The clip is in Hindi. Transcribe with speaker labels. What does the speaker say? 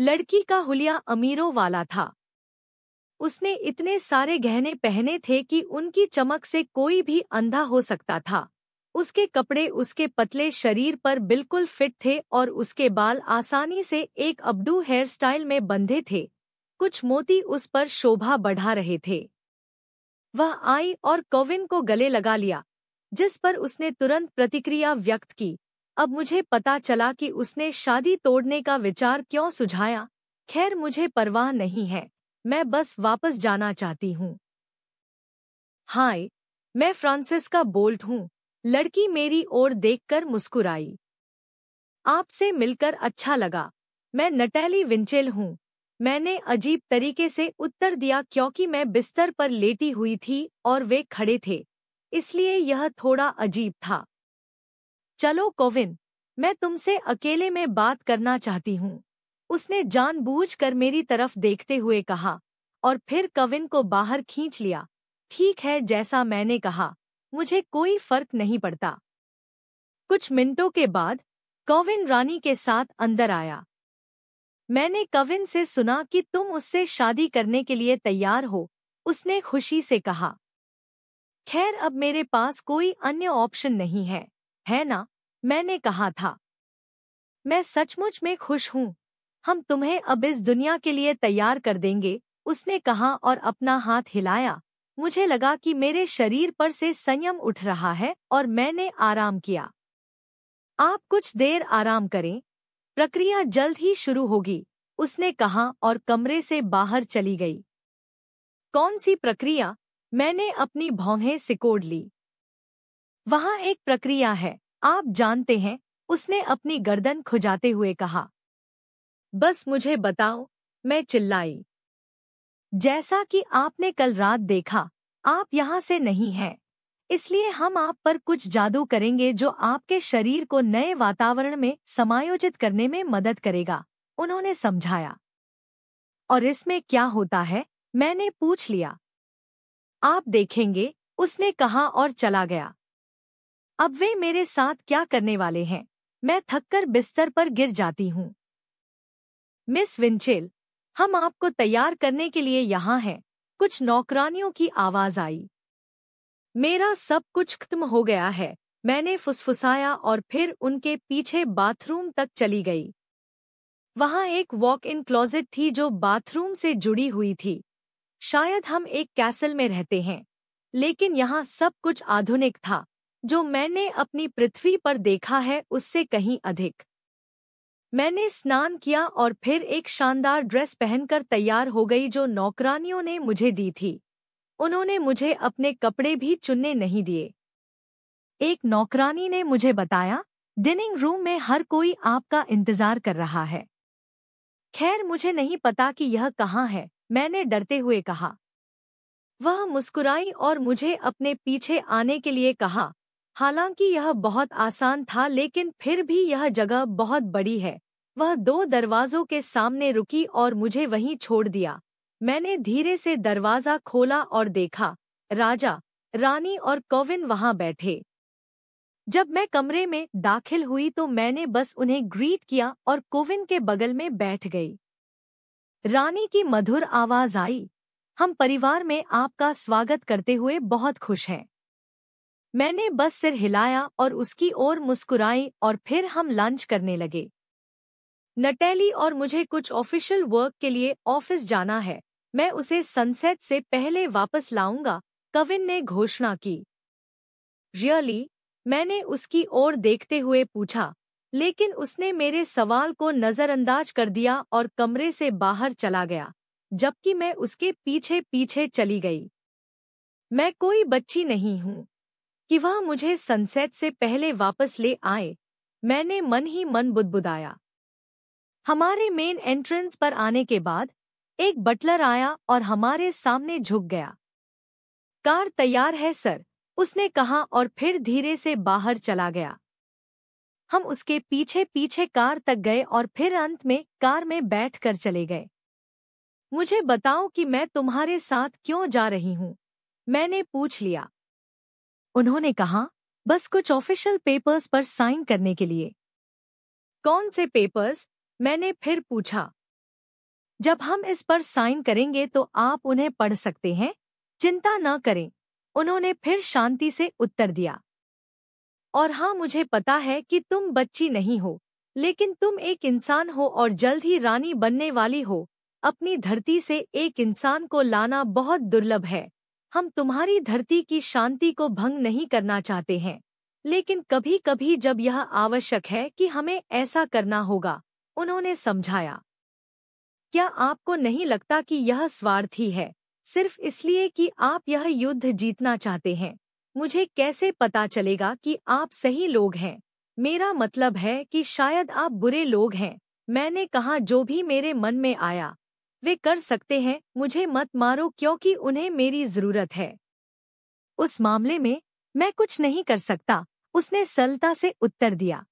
Speaker 1: लड़की का हुलिया अमीरों वाला था उसने इतने सारे गहने पहने थे कि उनकी चमक से कोई भी अंधा हो सकता था उसके कपड़े उसके पतले शरीर पर बिल्कुल फिट थे और उसके बाल आसानी से एक अब्डू हेयर स्टाइल में बंधे थे कुछ मोती उस पर शोभा बढ़ा रहे थे वह आई और कोविन को गले लगा लिया जिस पर उसने तुरंत प्रतिक्रिया व्यक्त की अब मुझे पता चला कि उसने शादी तोड़ने का विचार क्यों सुझाया खैर मुझे परवाह नहीं है मैं बस वापस जाना चाहती हूँ हाय मैं फ्रांसिस्का बोल्ट हूँ लड़की मेरी ओर देखकर मुस्कुराई आपसे मिलकर अच्छा लगा मैं नटैली विंचेल हूँ मैंने अजीब तरीके से उत्तर दिया क्योंकि मैं बिस्तर पर लेटी हुई थी और वे खड़े थे इसलिए यह थोड़ा अजीब था चलो कोविन मैं तुमसे अकेले में बात करना चाहती हूँ उसने जानबूझकर मेरी तरफ देखते हुए कहा और फिर कविन को बाहर खींच लिया ठीक है जैसा मैंने कहा मुझे कोई फर्क नहीं पड़ता कुछ मिनटों के बाद कोविन रानी के साथ अंदर आया मैंने कविन से सुना कि तुम उससे शादी करने के लिए तैयार हो उसने खुशी से कहा खैर अब मेरे पास कोई अन्य ऑप्शन नहीं है है ना मैंने कहा था मैं सचमुच में खुश हूँ हम तुम्हें अब इस दुनिया के लिए तैयार कर देंगे उसने कहा और अपना हाथ हिलाया मुझे लगा कि मेरे शरीर पर से संयम उठ रहा है और मैंने आराम किया आप कुछ देर आराम करें प्रक्रिया जल्द ही शुरू होगी उसने कहा और कमरे से बाहर चली गई कौन सी प्रक्रिया मैंने अपनी भौहें सिकोड़ ली वहाँ एक प्रक्रिया है आप जानते हैं उसने अपनी गर्दन खुजाते हुए कहा बस मुझे बताओ मैं चिल्लाई जैसा कि आपने कल रात देखा आप यहाँ से नहीं हैं इसलिए हम आप पर कुछ जादू करेंगे जो आपके शरीर को नए वातावरण में समायोजित करने में मदद करेगा उन्होंने समझाया और इसमें क्या होता है मैंने पूछ लिया आप देखेंगे उसने कहा और चला गया अब वे मेरे साथ क्या करने वाले हैं मैं थककर बिस्तर पर गिर जाती हूँ मिस विंचेल हम आपको तैयार करने के लिए यहाँ हैं कुछ नौकरानियों की आवाज आई मेरा सब कुछ खत्म हो गया है मैंने फुसफुसाया और फिर उनके पीछे बाथरूम तक चली गई वहाँ एक वॉक इन क्लोजेट थी जो बाथरूम से जुड़ी हुई थी शायद हम एक कैसल में रहते हैं लेकिन यहाँ सब कुछ आधुनिक था जो मैंने अपनी पृथ्वी पर देखा है उससे कहीं अधिक मैंने स्नान किया और फिर एक शानदार ड्रेस पहनकर तैयार हो गई जो नौकरानियों ने मुझे दी थी उन्होंने मुझे अपने कपड़े भी चुनने नहीं दिए एक नौकरानी ने मुझे बताया डिनिंग रूम में हर कोई आपका इंतजार कर रहा है खैर मुझे नहीं पता कि यह कहाँ है मैंने डरते हुए कहा वह मुस्कुराई और मुझे अपने पीछे आने के लिए कहा हालांकि यह बहुत आसान था लेकिन फिर भी यह जगह बहुत बड़ी है वह दो दरवाजों के सामने रुकी और मुझे वहीं छोड़ दिया मैंने धीरे से दरवाजा खोला और देखा राजा रानी और कोविन वहां बैठे जब मैं कमरे में दाखिल हुई तो मैंने बस उन्हें ग्रीट किया और कोविन के बगल में बैठ गई रानी की मधुर आवाज आई हम परिवार में आपका स्वागत करते हुए बहुत खुश हैं मैंने बस सिर हिलाया और उसकी ओर मुस्कुराई और फिर हम लंच करने लगे नटैली और मुझे कुछ ऑफिशियल वर्क के लिए ऑफिस जाना है मैं उसे सनसेट से पहले वापस लाऊंगा कविन ने घोषणा की रियली मैंने उसकी ओर देखते हुए पूछा लेकिन उसने मेरे सवाल को नज़रअंदाज कर दिया और कमरे से बाहर चला गया जबकि मैं उसके पीछे पीछे चली गई मैं कोई बच्ची नहीं हूं कि वह मुझे सनसेट से पहले वापस ले आए मैंने मन ही मन बुदबुदाया हमारे मेन एंट्रेंस पर आने के बाद एक बटलर आया और हमारे सामने झुक गया कार तैयार है सर उसने कहा और फिर धीरे से बाहर चला गया हम उसके पीछे पीछे कार तक गए और फिर अंत में कार में बैठकर चले गए मुझे बताओ कि मैं तुम्हारे साथ क्यों जा रही हूं मैंने पूछ लिया उन्होंने कहा बस कुछ ऑफिशियल पेपर्स पर साइन करने के लिए कौन से पेपर्स मैंने फिर पूछा जब हम इस पर साइन करेंगे तो आप उन्हें पढ़ सकते हैं चिंता न करें उन्होंने फिर शांति से उत्तर दिया और हाँ मुझे पता है कि तुम बच्ची नहीं हो लेकिन तुम एक इंसान हो और जल्द ही रानी बनने वाली हो अपनी धरती से एक इंसान को लाना बहुत दुर्लभ है हम तुम्हारी धरती की शांति को भंग नहीं करना चाहते हैं लेकिन कभी कभी जब यह आवश्यक है कि हमें ऐसा करना होगा उन्होंने समझाया क्या आपको नहीं लगता कि यह स्वार्थी है सिर्फ इसलिए कि आप यह युद्ध जीतना चाहते हैं मुझे कैसे पता चलेगा कि आप सही लोग हैं मेरा मतलब है कि शायद आप बुरे लोग हैं मैंने कहा जो भी मेरे मन में आया वे कर सकते हैं मुझे मत मारो क्योंकि उन्हें मेरी जरूरत है उस मामले में मैं कुछ नहीं कर सकता उसने सलता से उत्तर दिया